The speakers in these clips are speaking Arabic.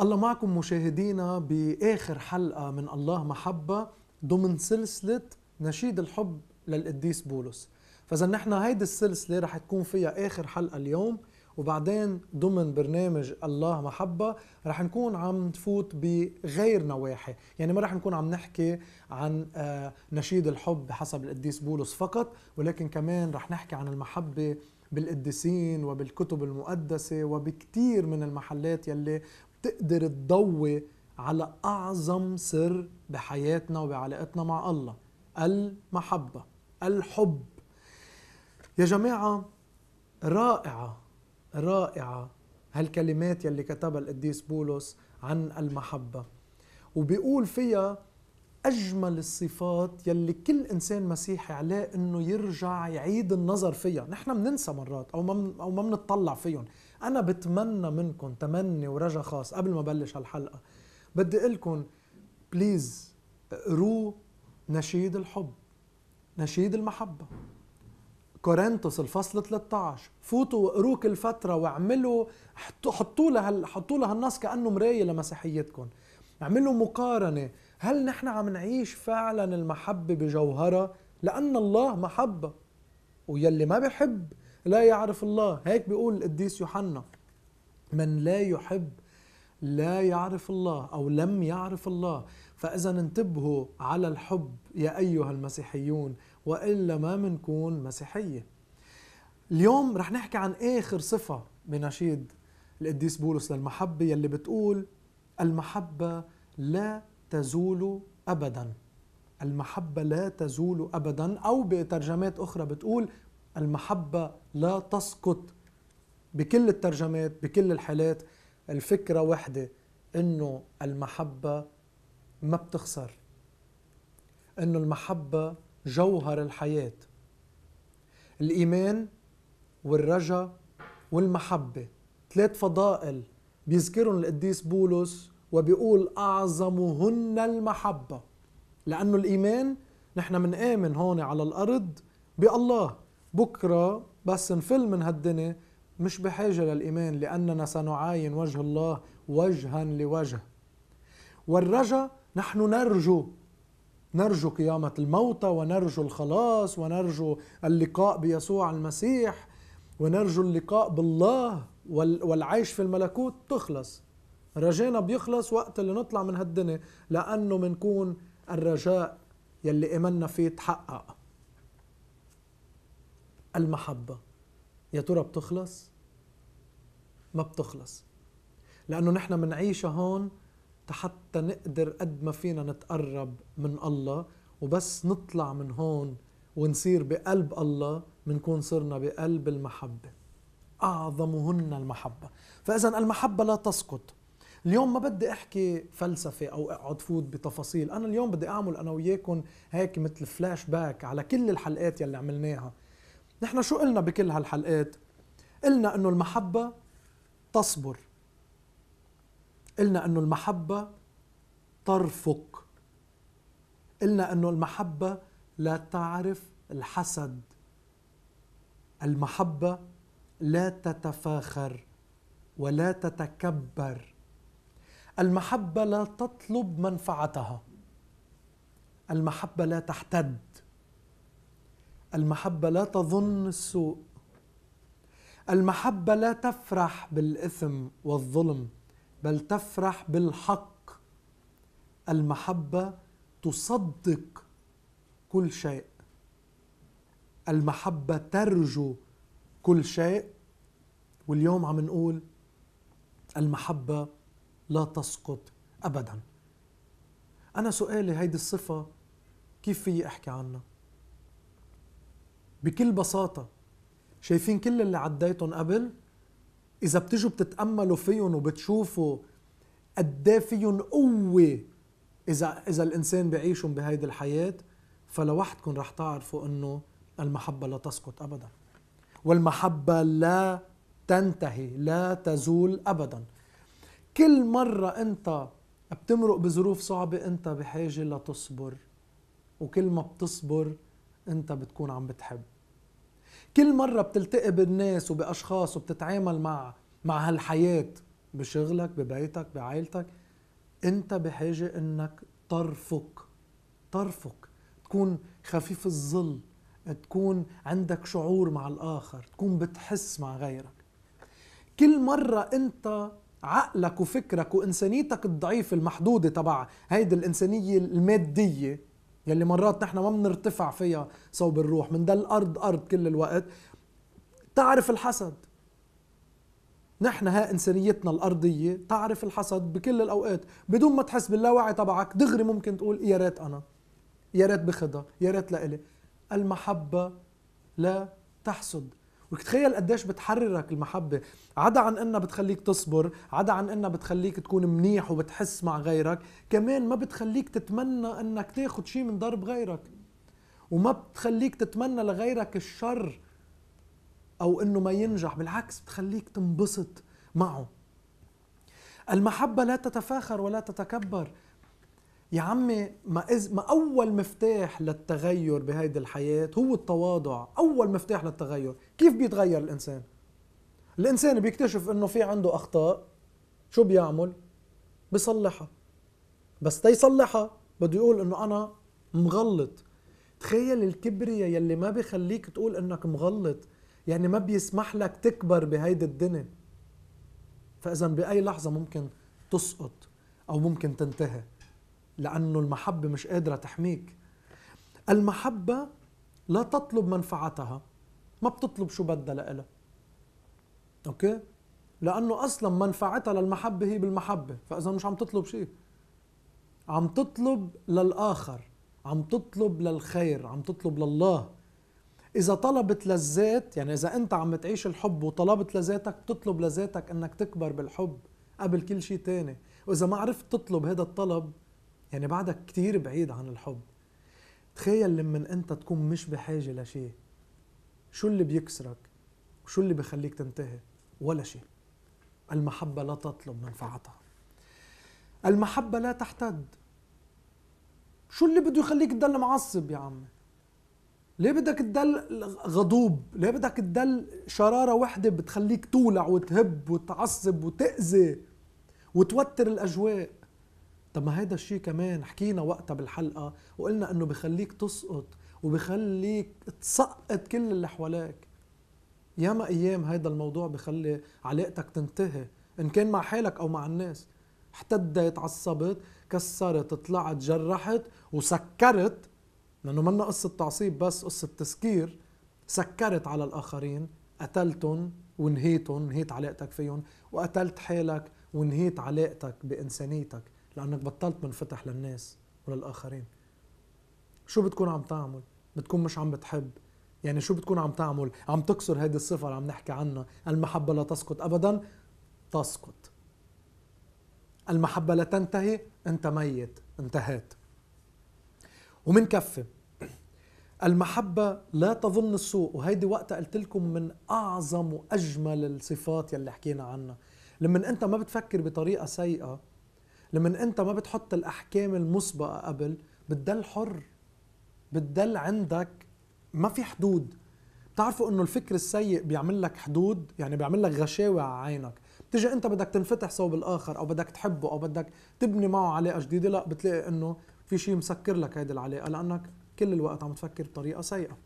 الله معكم مشاهدينا باخر حلقه من الله محبه ضمن سلسله نشيد الحب للقديس بولس فاذا نحن هيدي السلسله رح تكون فيها اخر حلقه اليوم وبعدين ضمن برنامج الله محبة رح نكون عم نفوت بغير نواحي يعني ما رح نكون عم نحكي عن آه، نشيد الحب بحسب القديس بولس فقط ولكن كمان رح نحكي عن المحبة بالقديسين وبالكتب المقدسة وبكتير من المحلات يلي تقدر تضوي على أعظم سر بحياتنا وبعلاقتنا مع الله المحبة الحب يا جماعة رائعة رائعة هالكلمات يلي كتبها القديس بولس عن المحبة وبيقول فيها أجمل الصفات يلي كل إنسان مسيحي عليه إنه يرجع يعيد النظر فيها نحن مننسى مرات أو ما أو ما بنطلع فيهم انا بتمنى منكم تمني ورجا خاص قبل ما بلش هالحلقه بدي لكم بليز اقروا نشيد الحب نشيد المحبه كورنثوس الفصل 13 فوتوا واقروا كل فتره واعملوا حطوا له حطوا له النص كانه مرايه لمسيحيتكم اعملوا مقارنه هل نحن عم نعيش فعلا المحبه بجوهرها لان الله محبه ويلي ما بحب لا يعرف الله هيك بيقول القديس يوحنا من لا يحب لا يعرف الله او لم يعرف الله فاذا انتبهوا على الحب يا ايها المسيحيون والا ما منكون مسيحيه اليوم رح نحكي عن اخر صفه بنشيد القديس بولس للمحبه يلي بتقول المحبه لا تزول ابدا المحبه لا تزول ابدا او بترجمات اخرى بتقول المحبة لا تسقط بكل الترجمات بكل الحالات الفكرة واحدة انه المحبة ما بتخسر انه المحبة جوهر الحياة الايمان والرجا والمحبة ثلاث فضائل بيذكرهم القديس بولس وبيقول أعظمهن المحبة لأنه الإيمان نحن منآمن هون على الأرض بالله بكرة بس نفل من هالدنيا مش بحاجة للإيمان لأننا سنعاين وجه الله وجها لوجه والرجا نحن نرجو نرجو قيامة الموتى ونرجو الخلاص ونرجو اللقاء بيسوع المسيح ونرجو اللقاء بالله والعيش في الملكوت تخلص رجانا بيخلص وقت اللي نطلع من هالدنيا لأنه منكون الرجاء يلي إيماننا فيه تحقق المحبة يا ترى بتخلص؟ ما بتخلص لأنه نحن بنعيشها هون حتى نقدر قد ما فينا نتقرب من الله وبس نطلع من هون ونصير بقلب الله منكون صرنا بقلب المحبة أعظمهن المحبة فإذا المحبة لا تسقط اليوم ما بدي احكي فلسفه او اقعد فوت بتفاصيل انا اليوم بدي اعمل انا وياكم هيك مثل فلاش باك على كل الحلقات يلي عملناها نحن شو قلنا بكل هالحلقات قلنا انه المحبه تصبر قلنا انه المحبه ترفق قلنا انه المحبه لا تعرف الحسد المحبه لا تتفاخر ولا تتكبر المحبه لا تطلب منفعتها المحبه لا تحتد المحبة لا تظن السوء المحبة لا تفرح بالإثم والظلم بل تفرح بالحق المحبة تصدق كل شيء المحبة ترجو كل شيء واليوم عم نقول المحبة لا تسقط أبدا أنا سؤالي هيدي الصفة كيف في أحكي عنها بكل بساطة شايفين كل اللي عديتهم قبل إذا بتجوا بتتأملوا فيهم وبتشوفوا قد إيه فيهم قوة إذا إذا الإنسان بعيشهم بهيدي الحياة فلوحدكم رح تعرفوا إنه المحبة لا تسقط أبدا والمحبة لا تنتهي لا تزول أبدا كل مرة أنت بتمرق بظروف صعبة أنت بحاجة لتصبر وكل ما بتصبر انت بتكون عم بتحب كل مرة بتلتقي بالناس وبأشخاص وبتتعامل مع مع هالحياة بشغلك ببيتك بعائلتك انت بحاجة انك ترفق ترفق تكون خفيف الظل تكون عندك شعور مع الآخر تكون بتحس مع غيرك كل مرة انت عقلك وفكرك وإنسانيتك الضعيفة المحدودة تبع هيدي الإنسانية المادية يلي مرات نحن ما بنرتفع فيها صوب الروح من ده الأرض أرض كل الوقت تعرف الحسد نحن ها إنسانيتنا الأرضية تعرف الحسد بكل الأوقات بدون ما تحس باللاوعي تبعك دغري ممكن تقول يا ريت أنا يا ريت بخدها يا ريت لإلي المحبة لا تحسد وتخيل قديش بتحررك المحبه عدا عن انها بتخليك تصبر عدا عن انها بتخليك تكون منيح وبتحس مع غيرك كمان ما بتخليك تتمنى انك تاخذ شيء من ضرب غيرك وما بتخليك تتمنى لغيرك الشر او انه ما ينجح بالعكس بتخليك تنبسط معه المحبه لا تتفاخر ولا تتكبر يا عمي ما, إز ما أول مفتاح للتغير بهيدي الحياة هو التواضع أول مفتاح للتغير كيف بيتغير الإنسان؟ الإنسان بيكتشف أنه في عنده أخطاء شو بيعمل؟ بيصلحها بس تيصلحها بده يقول أنه أنا مغلط تخيل الكبرياء يلي ما بخليك تقول أنك مغلط يعني ما بيسمح لك تكبر بهيدي الدنيا فإذا بأي لحظة ممكن تسقط أو ممكن تنتهي لأنه المحبة مش قادرة تحميك المحبة لا تطلب منفعتها ما بتطلب شو بدها لإلها أوكي؟ لأنه أصلا منفعتها للمحبة هي بالمحبة فإذا مش عم تطلب شيء عم تطلب للآخر عم تطلب للخير عم تطلب لله إذا طلبت للذات يعني إذا أنت عم تعيش الحب وطلبت لذاتك بتطلب لذاتك أنك تكبر بالحب قبل كل شيء تاني وإذا ما عرفت تطلب هذا الطلب يعني بعدك كتير بعيد عن الحب تخيل لما انت تكون مش بحاجه لشيء شو اللي بيكسرك وشو اللي بخليك تنتهي ولا شيء المحبه لا تطلب منفعتها المحبه لا تحتد شو اللي بده يخليك تضل معصب يا عمي ليه بدك تضل غضوب ليه بدك تضل شراره وحده بتخليك تولع وتهب وتعصب وتاذي وتوتر الاجواء طب ما هذا الشيء كمان حكينا وقتها بالحلقه وقلنا انه بخليك تسقط وبخليك تسقط كل اللي حواليك ياما ايام هذا الموضوع بخلي علاقتك تنتهي ان كان مع حالك او مع الناس احتدت عصبت كسرت طلعت جرحت وسكرت لانه منا قصه تعصيب بس قصه تسكير سكرت على الاخرين قتلتهم ونهيتهم نهيت علاقتك فيهم وقتلت حالك ونهيت علاقتك بانسانيتك لانك بطلت منفتح للناس وللاخرين شو بتكون عم تعمل بتكون مش عم بتحب يعني شو بتكون عم تعمل عم تكسر هيدي الصفه اللي عم نحكي عنها المحبه لا تسقط ابدا تسقط المحبه لا تنتهي انت ميت انتهيت ومن كفه المحبة لا تظن السوء وهيدي وقتها قلت لكم من أعظم وأجمل الصفات يلي حكينا عنها لما أنت ما بتفكر بطريقة سيئة لما انت ما بتحط الاحكام المسبقه قبل بتضل حر بتضل عندك ما في حدود بتعرفوا انه الفكر السيء بيعمل لك حدود يعني بيعمل لك غشاوه على عينك بتيجي انت بدك تنفتح صوب الاخر او بدك تحبه او بدك تبني معه علاقه جديده لا بتلاقي انه في شيء مسكر لك هيدي العلاقه لانك كل الوقت عم تفكر بطريقه سيئه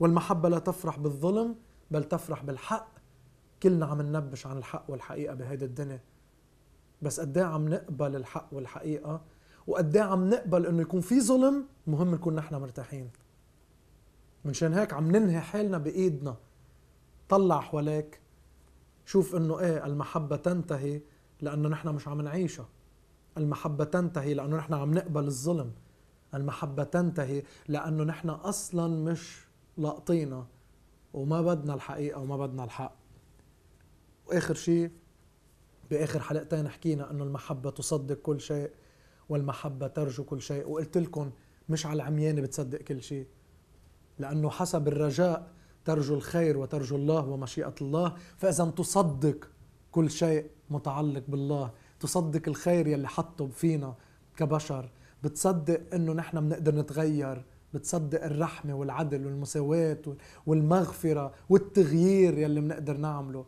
والمحبه لا تفرح بالظلم بل تفرح بالحق كلنا عم ننبش عن الحق والحقيقه بهيدي الدنيا بس قد ايه عم نقبل الحق والحقيقه وقد ايه عم نقبل انه يكون في ظلم مهم نكون نحن مرتاحين منشان هيك عم ننهي حالنا بايدنا طلع حواليك شوف انه ايه المحبه تنتهي لانه نحن مش عم نعيشها المحبه تنتهي لانه نحن عم نقبل الظلم المحبه تنتهي لانه نحن اصلا مش لاقطينا وما بدنا الحقيقه وما بدنا الحق واخر شيء باخر حلقتين حكينا انه المحبه تصدق كل شيء والمحبه ترجو كل شيء وقلت لكم مش على العميانه بتصدق كل شيء لانه حسب الرجاء ترجو الخير وترجو الله ومشيئه الله فاذا تصدق كل شيء متعلق بالله تصدق الخير يلي حطه فينا كبشر بتصدق انه نحن بنقدر نتغير بتصدق الرحمة والعدل والمساواة والمغفرة والتغيير يلي بنقدر نعمله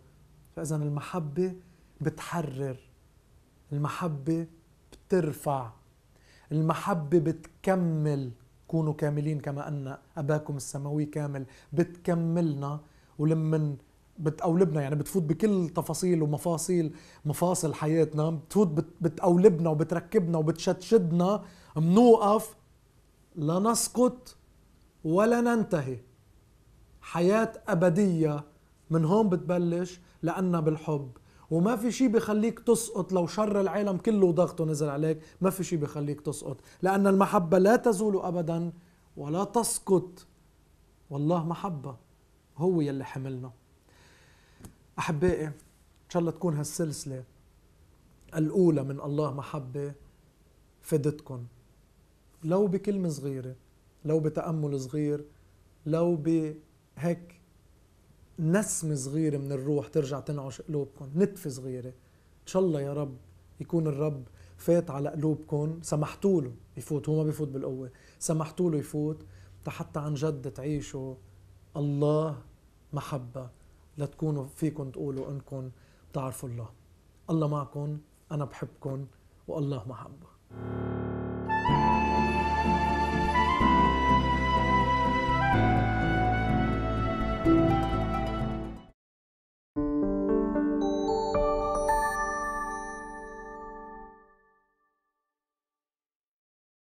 فإذا المحبة بتحرر المحبة بترفع المحبة بتكمل كونوا كاملين كما أن أباكم السماوي كامل بتكملنا ولمن بتقولبنا يعني بتفوت بكل تفاصيل ومفاصيل مفاصل حياتنا بتفوت بتقولبنا وبتركبنا وبتشتشدنا منوقف لا نسقط ولا ننتهي حياة أبدية من هون بتبلش لأنها بالحب وما في شيء بخليك تسقط لو شر العالم كله وضغطه نزل عليك ما في شيء بخليك تسقط لأن المحبة لا تزول أبدا ولا تسقط والله محبة هو يلي حملنا أحبائي إن شاء الله تكون هالسلسلة الأولى من الله محبة فدتكم لو بكلمة صغيرة لو بتأمل صغير لو بهيك نسمة صغيرة من الروح ترجع تنعش قلوبكم نتفة صغيرة إن شاء الله يا رب يكون الرب فات على قلوبكم سمحتوا له يفوت هو ما بيفوت بالقوة سمحتوا له يفوت حتى عن جد تعيشوا الله محبة لتكونوا فيكم تقولوا انكم تعرفوا الله الله معكم انا بحبكم والله محبه